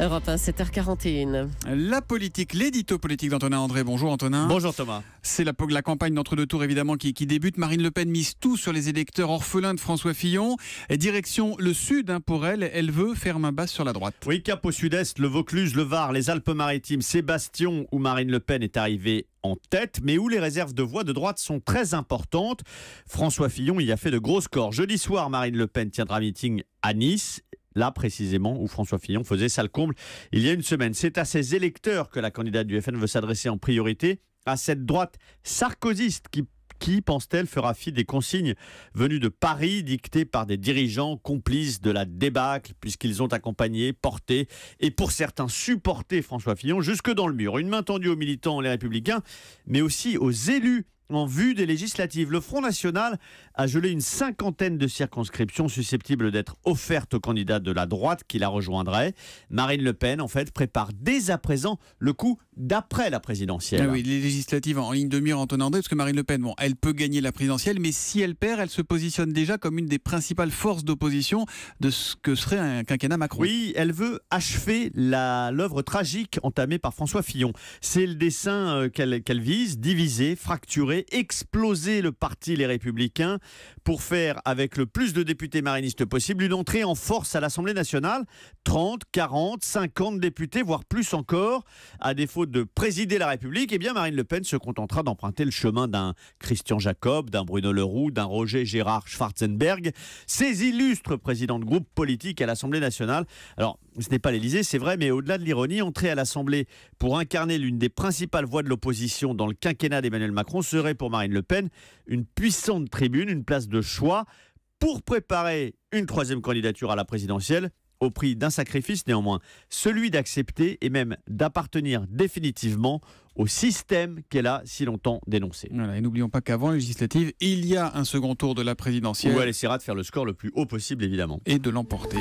Europe 1. 7h41. La politique, l'édito politique d'Antonin André. Bonjour Antonin. Bonjour Thomas. C'est la, la, campagne d'entre-deux tours évidemment qui, débute. Marine Le Pen mise tout sur les électeurs orphelins de François Fillon. direction le sud hein, pour elle, elle veut faire main basse sur la droite. Oui, cap au sud-est, le Vaucluse, le Var, les Alpes-Maritimes, Sébastien où Marine Le Pen est arrivée en tête, mais où les réserves de voix de droite sont très importantes. François Fillon y a fait de gros scores. Jeudi soir, Marine Le Pen tiendra meeting à Nice là précisément où François Fillon faisait sale comble il y a une semaine. C'est à ses électeurs que la candidate du FN veut s'adresser en priorité, à cette droite sarkozyste qui qui, pense-t-elle, fera fi des consignes venues de Paris, dictées par des dirigeants complices de la débâcle, puisqu'ils ont accompagné, porté et pour certains supporté François Fillon jusque dans le mur. Une main tendue aux militants, les républicains, mais aussi aux élus en vue des législatives. Le Front National a gelé une cinquantaine de circonscriptions susceptibles d'être offertes aux candidats de la droite qui la rejoindraient. Marine Le Pen, en fait, prépare dès à présent le coup d'après la présidentielle. Ah oui, les législatives en ligne de mire, Antonin André, parce que Marine Le Pen, bon, elle peut gagner la présidentielle, mais si elle perd, elle se positionne déjà comme une des principales forces d'opposition de ce que serait un quinquennat Macron. Oui, elle veut achever l'œuvre tragique entamée par François Fillon. C'est le dessin euh, qu'elle vise, diviser, fracturer exploser le parti Les Républicains pour faire, avec le plus de députés marinistes possible, une entrée en force à l'Assemblée nationale. 30, 40, 50 députés, voire plus encore. À défaut de présider la République, et eh bien Marine Le Pen se contentera d'emprunter le chemin d'un Christian Jacob, d'un Bruno Leroux, d'un Roger Gérard Schwarzenberg. Ces illustres présidents de groupes politiques à l'Assemblée nationale. Alors, ce n'est pas l'Elysée, c'est vrai, mais au-delà de l'ironie, entrer à l'Assemblée pour incarner l'une des principales voix de l'opposition dans le quinquennat d'Emmanuel Macron serait pour Marine Le Pen une puissante tribune, une place de choix pour préparer une troisième candidature à la présidentielle au prix d'un sacrifice néanmoins, celui d'accepter et même d'appartenir définitivement au système qu'elle a si longtemps dénoncé. et n'oublions pas qu'avant législative, il y a un second tour de la présidentielle. Où elle essaiera de faire le score le plus haut possible, évidemment. Et de l'emporter.